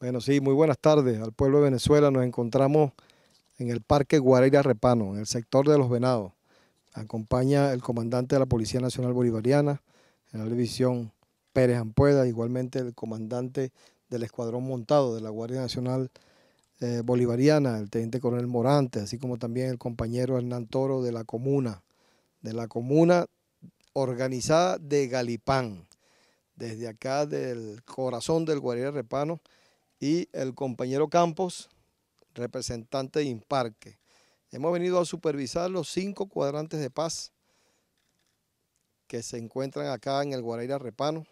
Bueno, sí, muy buenas tardes al pueblo de Venezuela. Nos encontramos en el Parque Guareira Repano, en el sector de Los Venados. Acompaña el comandante de la Policía Nacional Bolivariana, General la división Pérez Ampueda, igualmente el comandante del Escuadrón Montado de la Guardia Nacional eh, Bolivariana, el teniente coronel Morante, así como también el compañero Hernán Toro de la comuna, de la comuna organizada de Galipán, desde acá del corazón del Guareira Repano y el compañero Campos, representante de Imparque. Hemos venido a supervisar los cinco cuadrantes de paz que se encuentran acá en el Guareira Repano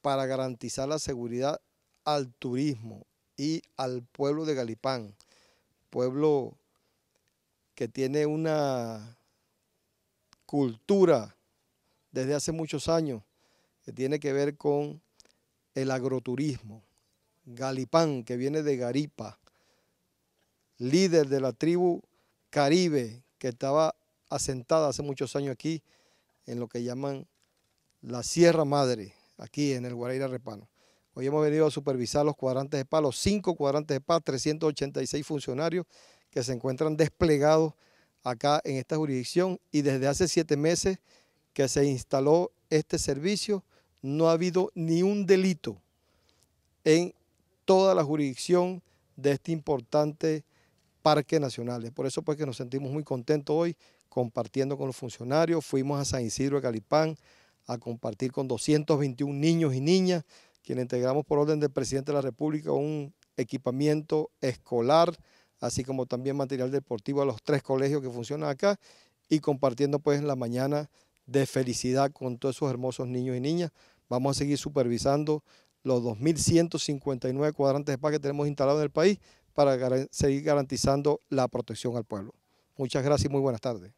para garantizar la seguridad al turismo y al pueblo de Galipán, pueblo que tiene una cultura desde hace muchos años que tiene que ver con el agroturismo. Galipán, que viene de Garipa, líder de la tribu caribe que estaba asentada hace muchos años aquí en lo que llaman la Sierra Madre, aquí en el Guarayra Repano. Hoy hemos venido a supervisar los cuadrantes de paz, los cinco cuadrantes de paz, 386 funcionarios que se encuentran desplegados acá en esta jurisdicción y desde hace siete meses que se instaló este servicio no ha habido ni un delito en toda la jurisdicción de este importante parque nacional. Por eso pues que nos sentimos muy contentos hoy compartiendo con los funcionarios. Fuimos a San Isidro de Calipán a compartir con 221 niños y niñas, quienes integramos por orden del presidente de la República un equipamiento escolar, así como también material deportivo a los tres colegios que funcionan acá y compartiendo pues la mañana de felicidad con todos esos hermosos niños y niñas. Vamos a seguir supervisando los 2.159 cuadrantes de paz que tenemos instalados en el país para seguir garantizando la protección al pueblo. Muchas gracias y muy buenas tardes.